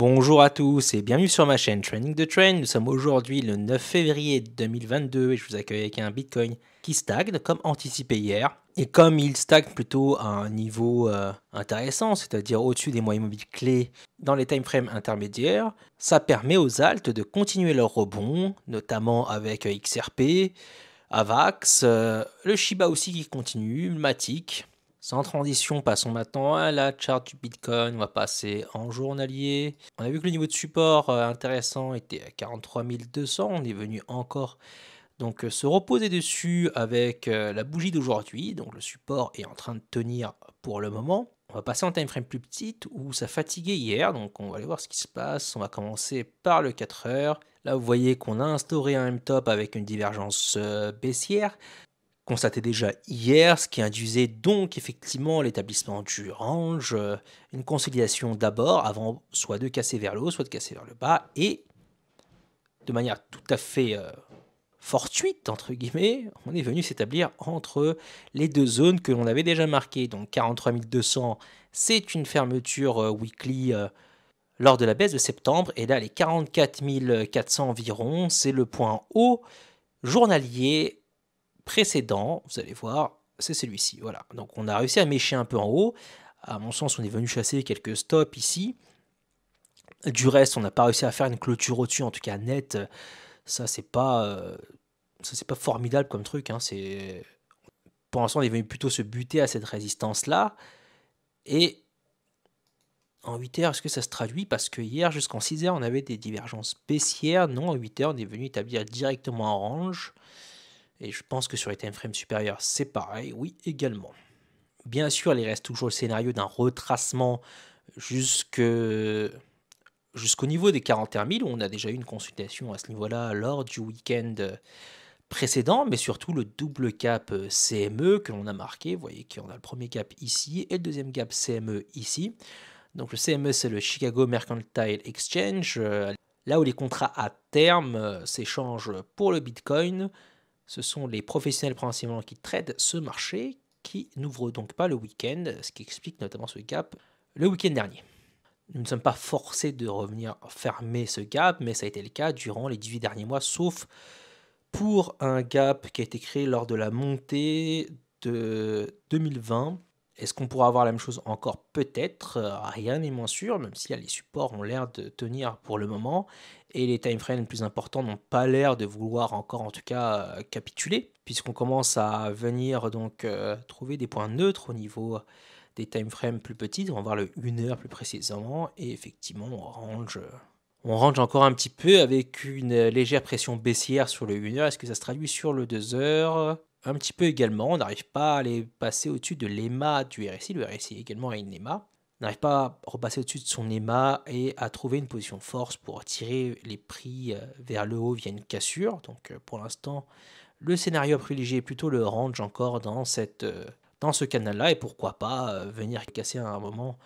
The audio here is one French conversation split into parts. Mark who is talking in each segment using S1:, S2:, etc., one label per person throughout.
S1: Bonjour à tous et bienvenue sur ma chaîne Training the Train. Nous sommes aujourd'hui le 9 février 2022 et je vous accueille avec un Bitcoin qui stagne comme anticipé hier. Et comme il stagne plutôt à un niveau euh, intéressant, c'est-à-dire au-dessus des moyens mobiles clés dans les timeframes intermédiaires, ça permet aux altes de continuer leur rebond, notamment avec euh, XRP, Avax, euh, le Shiba aussi qui continue, Matic. Sans transition, passons maintenant à la charte du Bitcoin. On va passer en journalier. On a vu que le niveau de support euh, intéressant était à 43 200. On est venu encore donc euh, se reposer dessus avec euh, la bougie d'aujourd'hui. Donc le support est en train de tenir pour le moment. On va passer en time frame plus petite où ça fatiguait hier, donc on va aller voir ce qui se passe. On va commencer par le 4 heures. Là, vous voyez qu'on a instauré un M-top avec une divergence baissière constaté déjà hier, ce qui induisait donc effectivement l'établissement du range, euh, une consolidation d'abord avant soit de casser vers le haut, soit de casser vers le bas, et de manière tout à fait euh, fortuite, entre guillemets, on est venu s'établir entre les deux zones que l'on avait déjà marquées. Donc 43 200, c'est une fermeture euh, weekly lors de la baisse de septembre, et là les 44 400 environ, c'est le point haut journalier précédent, vous allez voir, c'est celui-ci. Voilà. Donc on a réussi à mécher un peu en haut. À mon sens, on est venu chasser quelques stops ici. Du reste, on n'a pas réussi à faire une clôture au-dessus, en tout cas net Ça, c'est pas, euh, ça, c'est pas formidable comme truc. Hein. C'est, pour l'instant, on est venu plutôt se buter à cette résistance-là. Et en 8 heures, est-ce que ça se traduit Parce que hier, jusqu'en 6 heures, on avait des divergences baissières. Non, en 8 heures, on est venu établir directement en range. Et je pense que sur les timeframes supérieurs, c'est pareil, oui, également. Bien sûr, il reste toujours le scénario d'un retracement jusqu'au niveau des 41 000, on a déjà eu une consultation à ce niveau-là lors du week-end précédent, mais surtout le double cap euh, CME que l'on a marqué. Vous voyez qu'on a le premier cap ici et le deuxième cap CME ici. Donc le CME, c'est le Chicago Mercantile Exchange, euh, là où les contrats à terme euh, s'échangent pour le Bitcoin ce sont les professionnels principalement qui tradent ce marché qui n'ouvre donc pas le week-end, ce qui explique notamment ce gap le week-end dernier. Nous ne sommes pas forcés de revenir fermer ce gap, mais ça a été le cas durant les 18 derniers mois, sauf pour un gap qui a été créé lors de la montée de 2020 est-ce qu'on pourra avoir la même chose encore Peut-être, euh, rien n'est moins sûr, même si les supports ont l'air de tenir pour le moment, et les timeframes les plus importants n'ont pas l'air de vouloir encore en tout cas euh, capituler, puisqu'on commence à venir donc euh, trouver des points neutres au niveau des timeframes plus petits, on va voir le 1 heure plus précisément, et effectivement on range, on range encore un petit peu avec une légère pression baissière sur le 1 heure, est-ce que ça se traduit sur le 2 heures un petit peu également. On n'arrive pas à les passer au-dessus de l'EMA du RSI. Le RSI également e a une EMA. n'arrive pas à repasser au-dessus de son EMA et à trouver une position force pour tirer les prix euh, vers le haut via une cassure. Donc euh, pour l'instant, le scénario privilégié est plutôt le range encore dans, cette, euh, dans ce canal-là. Et pourquoi pas venir casser un moment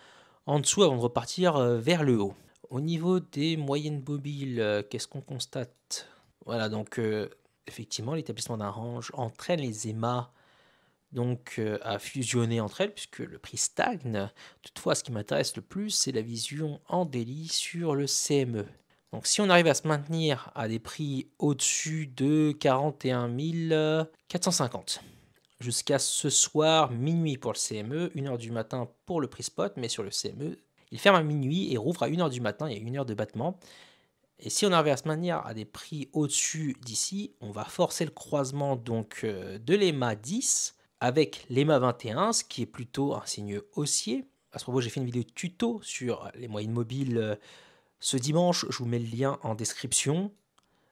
S1: en dessous avant de repartir vers le haut. Au niveau des moyennes mobiles, qu'est-ce qu'on constate Voilà, donc effectivement, l'établissement d'un range entraîne les EMA donc à euh, fusionner entre elles puisque le prix stagne. Toutefois, ce qui m'intéresse le plus, c'est la vision en délit sur le CME. Donc si on arrive à se maintenir à des prix au-dessus de 41 450 jusqu'à ce soir minuit pour le CME, 1h du matin pour le prix spot, mais sur le CME, il ferme à minuit et rouvre à 1h du matin, il y a une heure de battement. Et si on arrive à ce à des prix au-dessus d'ici, on va forcer le croisement donc euh, de l'EMA 10 avec l'EMA 21, ce qui est plutôt un signe haussier. À ce propos, j'ai fait une vidéo tuto sur les moyennes mobiles euh, ce dimanche. Je vous mets le lien en description.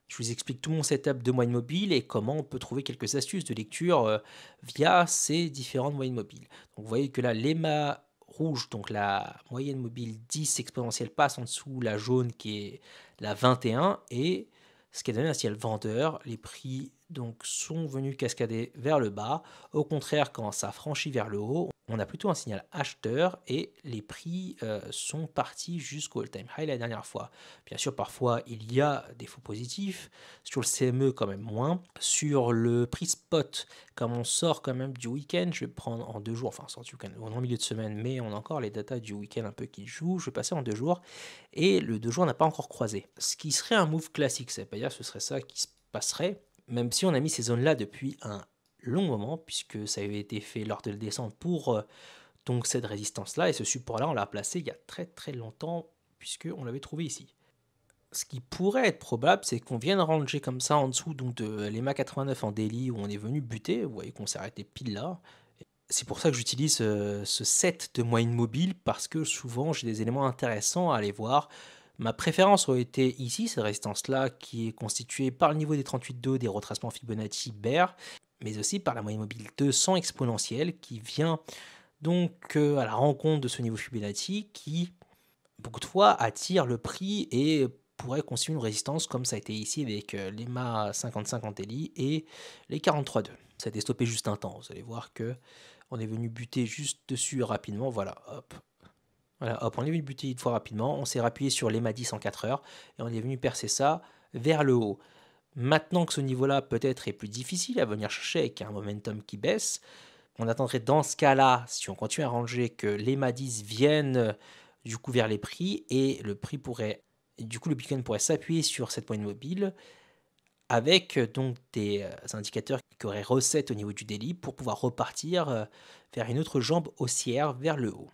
S1: Je vous explique tout mon setup de moyennes mobiles et comment on peut trouver quelques astuces de lecture euh, via ces différentes moyennes mobiles. Donc vous voyez que là, l'EMA rouge, donc la moyenne mobile 10 exponentielle passe en dessous la jaune qui est la 21, et ce qui a donné un ciel vendeur, les prix donc sont venus cascader vers le bas. Au contraire, quand ça franchit vers le haut, on a plutôt un signal acheteur et les prix euh, sont partis jusqu'au all-time high la dernière fois. Bien sûr, parfois il y a des faux positifs, sur le CME quand même moins, sur le prix spot, comme on sort quand même du week-end, je vais prendre en deux jours, enfin sort du week-end, en milieu de semaine, mais on a encore les datas du week-end un peu qui jouent, je vais passer en deux jours, et le deux jours n'a pas encore croisé. Ce qui serait un move classique, cest pas dire ce serait ça qui se passerait, même si on a mis ces zones-là depuis un long moment, puisque ça avait été fait lors de la descente pour euh, donc cette résistance-là, et ce support-là, on l'a placé il y a très très longtemps, puisque on l'avait trouvé ici. Ce qui pourrait être probable, c'est qu'on vienne ranger comme ça en dessous donc de l'EMA 89 en Delhi, où on est venu buter, vous voyez qu'on s'est arrêté pile là. C'est pour ça que j'utilise euh, ce set de moyenne mobile, parce que souvent j'ai des éléments intéressants à aller voir, Ma préférence aurait été ici, cette résistance-là, qui est constituée par le niveau des 38.2 des retracements Fibonacci BER, mais aussi par la moyenne mobile 200 exponentielle qui vient donc euh, à la rencontre de ce niveau Fibonacci qui, beaucoup de fois, attire le prix et pourrait constituer une résistance comme ça a été ici avec l'EMA 55 Antelli et les 43.2. Ça a été stoppé juste un temps, vous allez voir que on est venu buter juste dessus rapidement, voilà, hop. Voilà, hop, on est venu buter une fois rapidement, on s'est rappuyé sur l'EMA 10 en 4 heures et on est venu percer ça vers le haut. Maintenant que ce niveau-là peut-être est plus difficile à venir chercher avec un momentum qui baisse, on attendrait dans ce cas-là, si on continue à ranger, que les MADIS viennent euh, du coup vers les prix et le prix pourrait, du coup le Bitcoin pourrait s'appuyer sur cette moyenne mobile avec euh, donc des euh, indicateurs qui auraient recette au niveau du délit pour pouvoir repartir vers une autre jambe haussière vers le haut.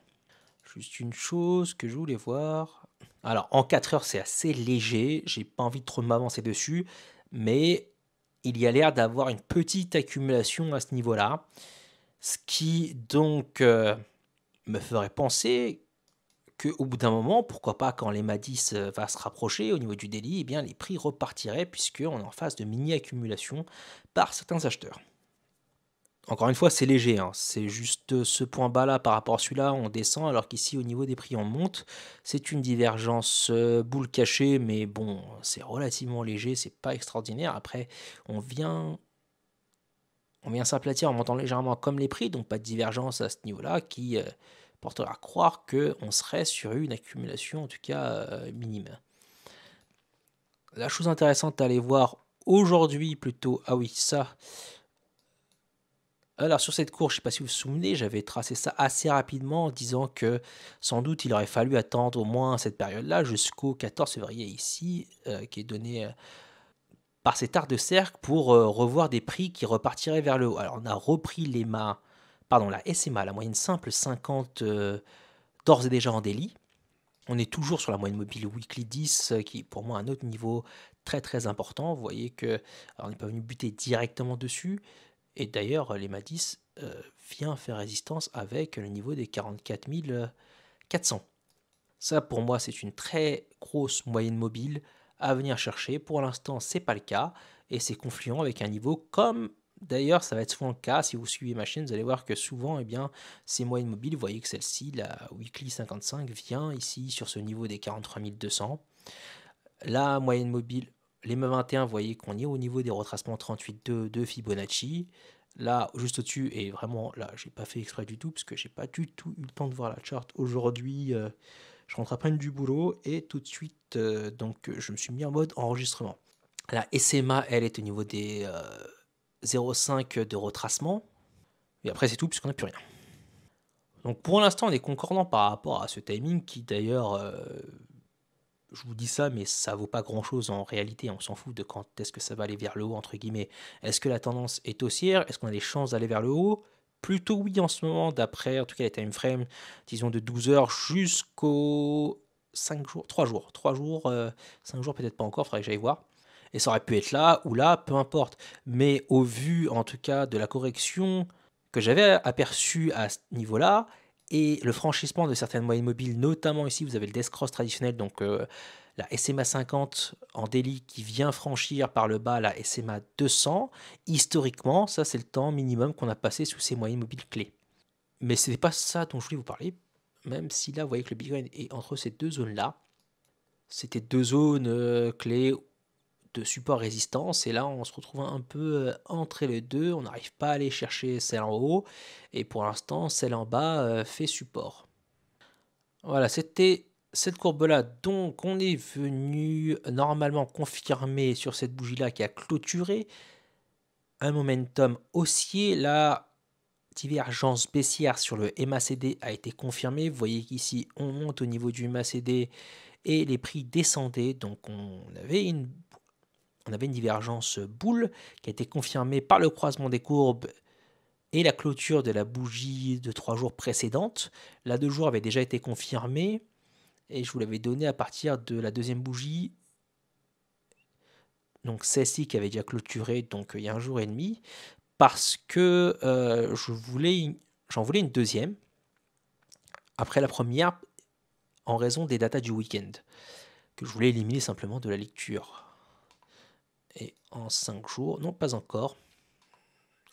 S1: Juste une chose que je voulais voir. Alors en 4 heures c'est assez léger, j'ai pas envie de trop m'avancer dessus mais il y a l'air d'avoir une petite accumulation à ce niveau-là, ce qui donc euh, me ferait penser qu'au bout d'un moment, pourquoi pas quand les MADIS euh, va se rapprocher au niveau du délit, eh bien les prix repartiraient puisqu'on est en phase de mini-accumulation par certains acheteurs. Encore une fois, c'est léger, hein. c'est juste ce point bas là par rapport à celui-là, on descend, alors qu'ici au niveau des prix on monte. C'est une divergence euh, boule cachée, mais bon, c'est relativement léger, c'est pas extraordinaire. Après, on vient on vient s'aplatir en montant légèrement comme les prix, donc pas de divergence à ce niveau-là qui euh, portera à croire qu'on serait sur une accumulation en tout cas euh, minime. La chose intéressante à aller voir aujourd'hui plutôt, ah oui ça, alors sur cette course, je ne sais pas si vous vous souvenez, j'avais tracé ça assez rapidement en disant que sans doute il aurait fallu attendre au moins cette période-là jusqu'au 14 février ici, euh, qui est donné euh, par cet arc de cercle pour euh, revoir des prix qui repartiraient vers le haut. Alors on a repris l'EMA, pardon, la SMA, la moyenne simple 50 d'ores et déjà en délit. On est toujours sur la moyenne mobile weekly 10, qui est pour moi un autre niveau très très important. Vous voyez que on n'est pas venu buter directement dessus, et d'ailleurs, les euh, vient faire résistance avec le niveau des 44 400. Euh, ça, pour moi, c'est une très grosse moyenne mobile à venir chercher. Pour l'instant, c'est pas le cas et c'est confluent avec un niveau comme D'ailleurs, ça va être souvent le cas. Si vous suivez ma chaîne, vous allez voir que souvent, et eh bien, ces moyennes mobiles, vous voyez que celle-ci, la Weekly 55, vient ici sur ce niveau des 43 200. La moyenne mobile L'EMA21, vous voyez qu'on est au niveau des retracements 38.2 de Fibonacci. Là, juste au-dessus, et vraiment, là, j'ai pas fait exprès du tout, parce que j'ai pas du tout eu le temps de voir la charte aujourd'hui. Euh, je rentre à du boulot, et tout de suite, euh, donc, je me suis mis en mode enregistrement. La SMA, elle, est au niveau des 0,5 euh, de retracement. Et après, c'est tout, puisqu'on n'a plus rien. Donc, pour l'instant, on est concordant par rapport à ce timing qui, d'ailleurs, je vous dis ça, mais ça vaut pas grand-chose en réalité. On s'en fout de quand est-ce que ça va aller vers le haut, entre guillemets. Est-ce que la tendance est haussière Est-ce qu'on a des chances d'aller vers le haut Plutôt oui en ce moment, d'après en tout cas les timeframes, disons de 12 heures jusqu'aux 5 jours, 3 jours, 3 jours, 5 euh, jours peut-être pas encore, faudrait que j'aille voir. Et ça aurait pu être là ou là, peu importe. Mais au vu en tout cas de la correction que j'avais aperçue à ce niveau-là, et le franchissement de certaines moyennes mobiles, notamment ici vous avez le Death Cross traditionnel, donc euh, la SMA 50 en délit qui vient franchir par le bas la SMA 200. Historiquement, ça c'est le temps minimum qu'on a passé sous ces moyennes mobiles clés. Mais ce n'est pas ça dont je voulais vous parler, même si là vous voyez que le Bitcoin est entre ces deux zones-là. C'était deux zones euh, clés de support résistance. Et là, on se retrouve un peu euh, entre les deux. On n'arrive pas à aller chercher celle en haut. Et pour l'instant, celle en bas euh, fait support. Voilà, c'était cette courbe-là. Donc, on est venu normalement confirmer sur cette bougie-là qui a clôturé un momentum haussier. la divergence baissière sur le MACD a été confirmée. Vous voyez qu'ici, on monte au niveau du MACD et les prix descendaient. Donc, on avait une on avait une divergence boule qui a été confirmée par le croisement des courbes et la clôture de la bougie de trois jours précédentes. La deux jours avait déjà été confirmée et je vous l'avais donné à partir de la deuxième bougie. Donc celle-ci qui avait déjà clôturé donc il y a un jour et demi parce que euh, je voulais j'en voulais une deuxième après la première en raison des datas du week-end que je voulais éliminer simplement de la lecture et en 5 jours. Non, pas encore.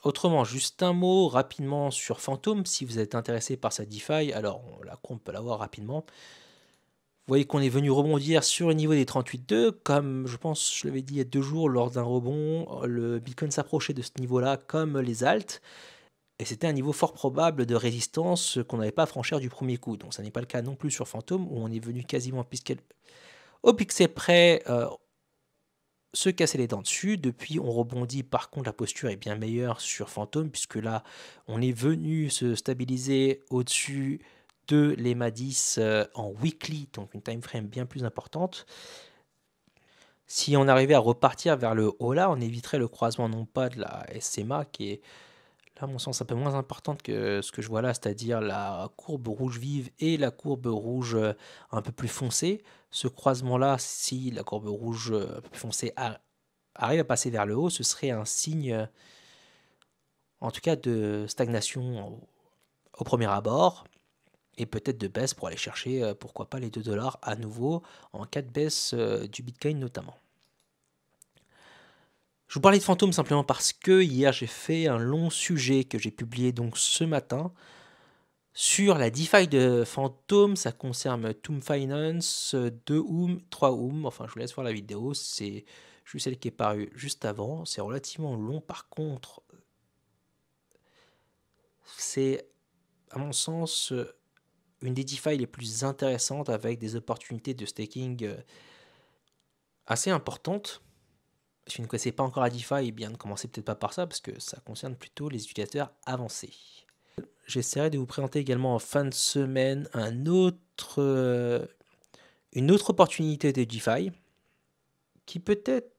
S1: Autrement, juste un mot rapidement sur Phantom, si vous êtes intéressé par sa DeFi, alors la compte peut l'avoir rapidement. Vous voyez qu'on est venu rebondir sur le niveau des 38,2, comme je pense je l'avais dit il y a deux jours lors d'un rebond, le Bitcoin s'approchait de ce niveau-là comme les altes, et c'était un niveau fort probable de résistance qu'on n'avait pas à franchir du premier coup. Donc ça n'est pas le cas non plus sur Phantom, où on est venu quasiment au pixel près, euh, se casser les dents dessus. Depuis, on rebondit. Par contre, la posture est bien meilleure sur Fantôme, puisque là, on est venu se stabiliser au-dessus de l'EMA 10 euh, en weekly, donc une time frame bien plus importante. Si on arrivait à repartir vers le haut là, on éviterait le croisement non pas de la SMA qui est là, mon sens, un peu moins importante que ce que je vois là, c'est-à-dire la courbe rouge vive et la courbe rouge euh, un peu plus foncée. Ce croisement-là, si la courbe rouge euh, un peu foncée arrive à passer vers le haut, ce serait un signe, euh, en tout cas, de stagnation au premier abord et peut-être de baisse pour aller chercher, pourquoi pas, les 2 dollars à nouveau en cas de baisse du Bitcoin notamment. Je vous parlais de fantômes simplement parce que hier j'ai fait un long sujet que j'ai publié donc ce matin sur la DeFi de fantômes. Ça concerne Toom Finance, 2 oom 3 oom Enfin, je vous laisse voir la vidéo. C'est juste celle qui est parue juste avant. C'est relativement long par contre. C'est, à mon sens, une des DeFi les plus intéressantes avec des opportunités de staking euh, assez importantes si vous ne connaissez pas encore Adify, DeFi, eh bien ne commencez peut-être pas par ça parce que ça concerne plutôt les utilisateurs avancés. J'essaierai de vous présenter également en fin de semaine euh, une autre opportunité de DeFi qui peut-être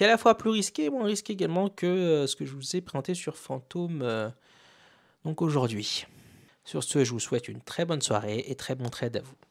S1: à la fois plus risquée et moins risquée également que euh, ce que je vous ai présenté sur Phantom euh, aujourd'hui. Sur ce, je vous souhaite une très bonne soirée et très bon trade à vous.